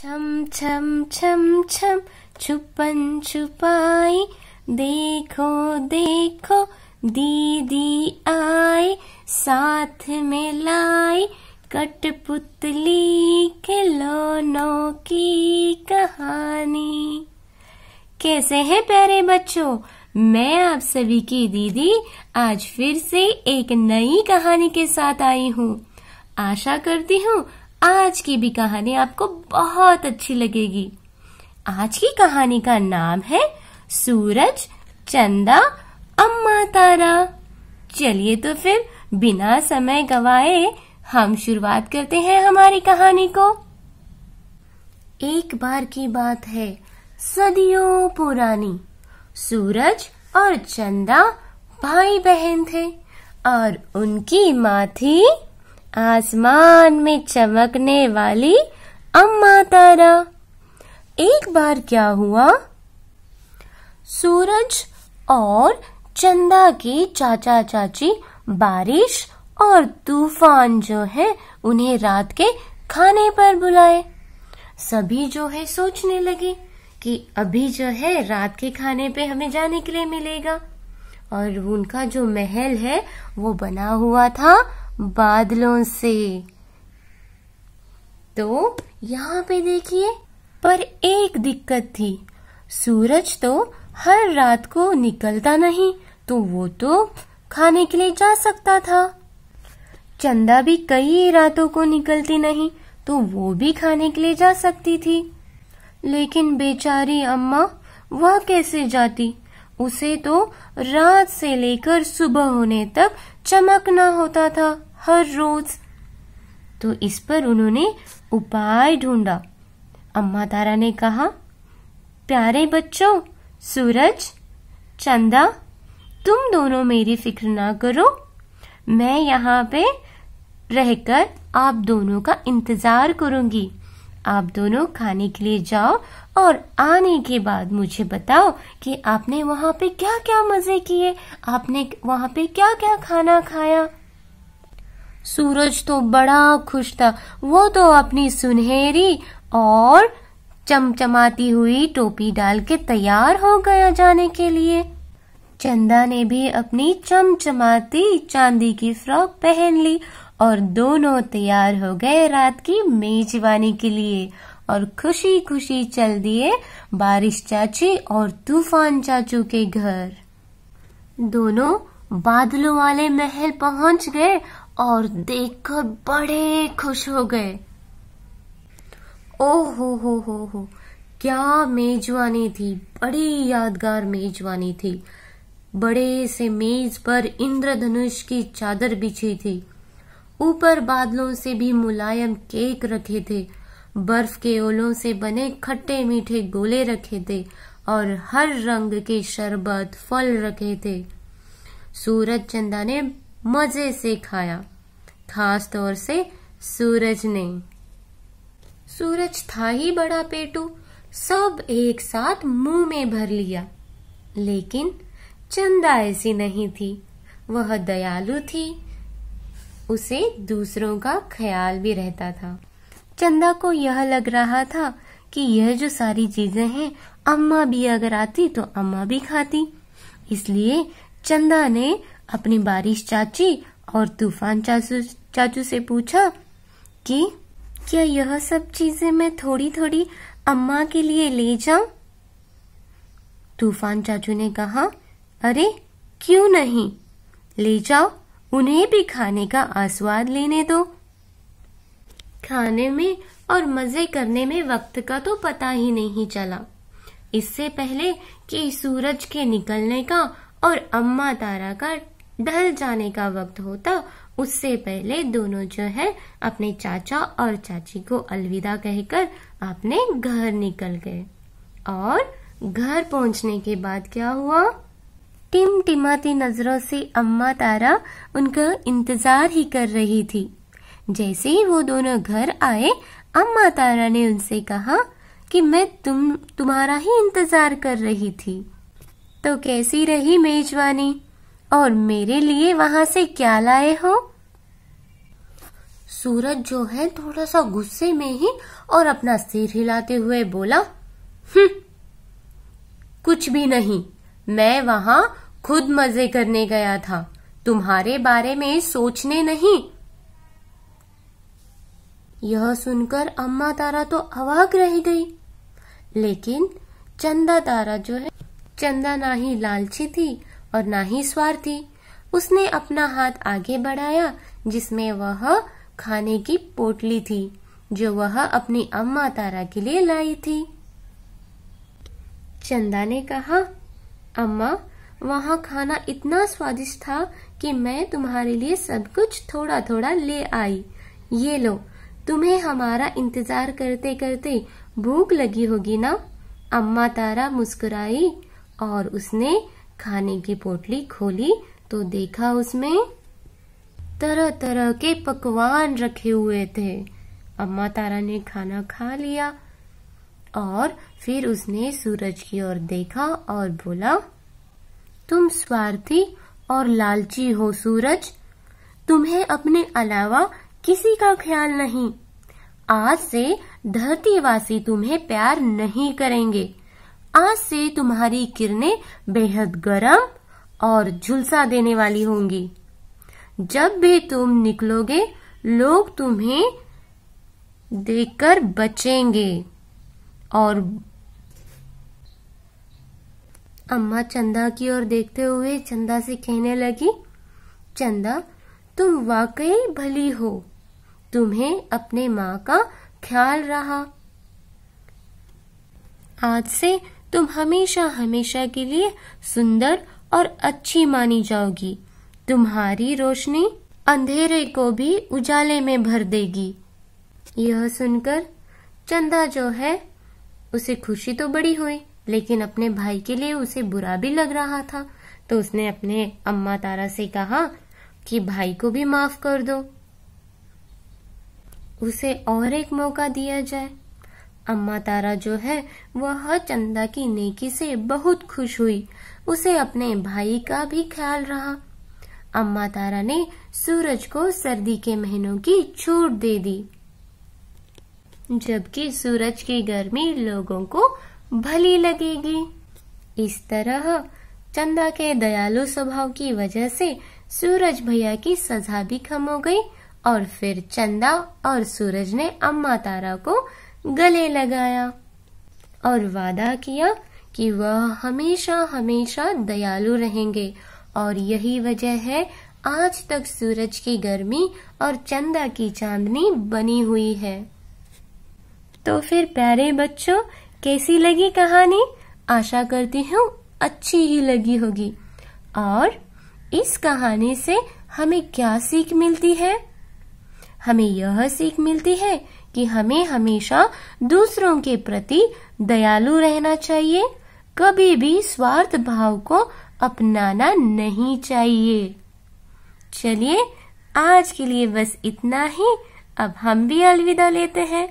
छम छम छम छम छुपन छुपाई देखो देखो दीदी आई साथ में लाई कठपुतली खिलौनों की कहानी कैसे हैं प्यारे बच्चों मैं आप सभी की दीदी आज फिर से एक नई कहानी के साथ आई हूँ आशा करती हूँ आज की भी कहानी आपको बहुत अच्छी लगेगी आज की कहानी का नाम है सूरज चंदा अम्मा तारा चलिए तो फिर बिना समय गवाए हम शुरुआत करते हैं हमारी कहानी को एक बार की बात है सदियों पुरानी सूरज और चंदा भाई बहन थे और उनकी माँ थी आसमान में चमकने वाली अम्मा तारा एक बार क्या हुआ सूरज और चंदा के चाचा चाची बारिश और तूफान जो है उन्हें रात के खाने पर बुलाए सभी जो है सोचने लगे कि अभी जो है रात के खाने पे हमें जाने के लिए मिलेगा और उनका जो महल है वो बना हुआ था बादलों से तो यहाँ पे देखिए पर एक दिक्कत थी सूरज तो हर रात को निकलता नहीं तो वो तो खाने के लिए जा सकता था चंदा भी कई रातों को निकलती नहीं तो वो भी खाने के लिए जा सकती थी लेकिन बेचारी अम्मा वह कैसे जाती उसे तो रात से लेकर सुबह होने तक चमकना होता था हर रोज तो इस पर उन्होंने उपाय ढूंढा अम्मा तारा ने कहा प्यारे बच्चों सूरज चंदा तुम दोनों मेरी फिक्र ना करो मैं यहाँ पे रहकर आप दोनों का इंतजार करूंगी आप दोनों खाने के लिए जाओ और आने के बाद मुझे बताओ कि आपने वहाँ पे क्या क्या मजे किए आपने वहाँ पे क्या क्या खाना खाया सूरज तो बड़ा खुश था वो तो अपनी सुनहरी और चमचमाती हुई टोपी डाल के तैयार हो गया जाने के लिए चंदा ने भी अपनी चमचमाती चांदी की फ्रॉक पहन ली और दोनों तैयार हो गए रात की मेजबानी के लिए और खुशी खुशी चल दिए बारिश चाची और तूफान चाचू के घर दोनों बादलों वाले महल पहुंच गए और देखकर बड़े खुश हो गए ओ हो हो हो हो क्या मेजवानी थी बड़ी यादगार मेजवानी थी बड़े से मेज पर इंद्रधनुष की चादर बिछी थी ऊपर बादलों से भी मुलायम केक रखे थे बर्फ के ओलों से बने खट्टे मीठे गोले रखे थे और हर रंग के शरबत फल रखे थे सूरज चंदा ने मजे से खाया खास तौर से सूरज ने सूरज था ही बड़ा पेटू सब एक साथ मुंह में भर लिया लेकिन चंदा ऐसी नहीं थी वह दयालु थी उसे दूसरों का ख्याल भी रहता था चंदा को यह लग रहा था कि यह जो सारी चीजें हैं अम्मा भी अगर आती तो अम्मा भी खाती इसलिए चंदा ने अपनी बारिश चाची और तूफान चाचू चाचू से पूछा कि क्या यह सब चीजें मैं थोड़ी थोड़ी अम्मा के लिए ले जाऊं तूफान चाचू ने कहा अरे क्यों नहीं ले जाओ उन्हें भी खाने का आस्वाद लेने दो खाने में और मजे करने में वक्त का तो पता ही नहीं चला इससे पहले कि सूरज के निकलने का और अम्मा तारा का ढल जाने का वक्त होता उससे पहले दोनों जो है अपने चाचा और चाची को अलविदा कहकर अपने घर निकल गए और घर पहुंचने के बाद क्या हुआ टिमाती नजरों से अम्मा तारा उनका इंतजार ही कर रही थी जैसे ही वो दोनों घर आए अम्मा तारा ने उनसे कहा कि मैं तुम तुम्हारा ही इंतजार कर रही थी तो कैसी रही मेजवानी और मेरे लिए वहां से क्या लाए हो सूरज जो है थोड़ा सा गुस्से में ही और अपना सिर हिलाते हुए बोला हम्म, कुछ भी नहीं मैं वहां खुद मजे करने गया था तुम्हारे बारे में सोचने नहीं यह सुनकर अम्मा तारा तो अवाक रह गई लेकिन चंदा तारा जो है चंदा ना ही लालची थी और ना ही स्वार्थी उसने अपना हाथ आगे बढ़ाया जिसमें वह खाने की पोटली थी जो वह अपनी अम्मा तारा के लिए लाई थी चंदा ने कहा अम्मा वहाँ खाना इतना स्वादिष्ट था कि मैं तुम्हारे लिए सब कुछ थोड़ा थोड़ा ले आई ये लो तुम्हें हमारा इंतजार करते करते भूख लगी होगी ना अम्मा तारा मुस्कुराई और उसने खाने की पोटली खोली तो देखा उसमें तरह तरह के पकवान रखे हुए थे अम्मा तारा ने खाना खा लिया और फिर उसने सूरज की ओर देखा और बोला तुम स्वार्थी और लालची हो सूरज तुम्हें अपने अलावा किसी का ख्याल नहीं आज से धरतीवासी तुम्हें प्यार नहीं करेंगे आज से तुम्हारी किरणें बेहद गर्म और झुलसा देने वाली होंगी जब भी तुम निकलोगे लोग तुम्हें देखकर बचेंगे और अम्मा चंदा की ओर देखते हुए चंदा से कहने लगी चंदा तुम वाकई भली हो तुम्हें अपने माँ का ख्याल रहा आज से तुम हमेशा हमेशा के लिए सुंदर और अच्छी मानी जाओगी तुम्हारी रोशनी अंधेरे को भी उजाले में भर देगी यह सुनकर चंदा जो है उसे खुशी तो बड़ी हुई लेकिन अपने भाई के लिए उसे बुरा भी लग रहा था तो उसने अपने अम्मा तारा से कहा कि भाई को भी माफ कर दो उसे और एक मौका दिया जाए अम्मा तारा जो है वह चंदा की नेकी से बहुत खुश हुई उसे अपने भाई का भी ख्याल रहा अम्मा तारा ने सूरज को सर्दी के महीनों की छूट दे दी जबकि सूरज की गर्मी लोगों को भली लगेगी इस तरह चंदा के दयालु स्वभाव की वजह से सूरज भैया की सजा भी कम हो गई और फिर चंदा और सूरज ने अम्मा तारा को गले लगाया और वादा किया कि वह हमेशा हमेशा दयालु रहेंगे और यही वजह है आज तक सूरज की गर्मी और चंदा की चांदनी बनी हुई है तो फिर प्यारे बच्चों कैसी लगी कहानी आशा करती हूँ अच्छी ही लगी होगी और इस कहानी से हमें क्या सीख मिलती है हमें यह सीख मिलती है कि हमें हमेशा दूसरों के प्रति दयालु रहना चाहिए कभी भी स्वार्थ भाव को अपनाना नहीं चाहिए चलिए आज के लिए बस इतना ही अब हम भी अलविदा लेते हैं